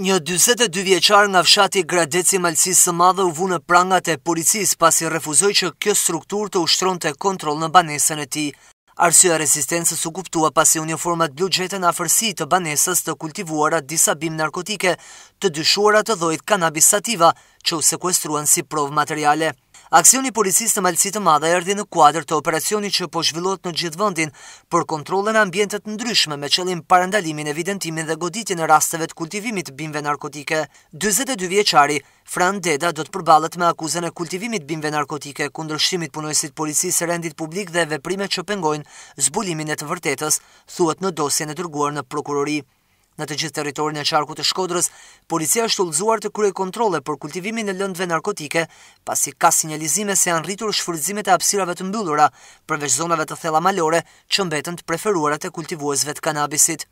Një 22 vjeqar nga fshati gradeci malësisë së madhe u vunë prangat e policisë pasi refuzoj që kjo struktur të ushtron të kontrol në banesën e ti. Arsyeja rezistencës u kuptua pasi uniformat blu gjetë në afërsi të banesës të kultivuara disa bim narkotike të dyshuara të dhojt kanabis sativa që u sekuestruan si provë materiale. Aksioni policisë të malësitë të madha erdi në kuadrë të operacioni që po shvillot në gjithë vëndin për kontrolën ambjentet ndryshme me qëllim parandalimin, evidentimin dhe goditin në rasteve të kultivimit bimve narkotike. 22 vjeqari, Fran Deda do të përbalet me akuzën e kultivimit bimve narkotike, kundrështimit punojësit policisë rendit publik dhe veprime që pengojnë zbulimin e të vërtetës, thuet në dosjen e dërguar në prokurori. Në të gjithë teritorin e qarku të shkodrës, policia është ullëzuar të krye kontrole për kultivimin e lëndve narkotike, pasi ka sinjalizime se janë rritur shfurizimet e apsirave të mbyllura, përveç zonave të thela malore që mbetën të preferuarat e kultivuazve të kanabisit.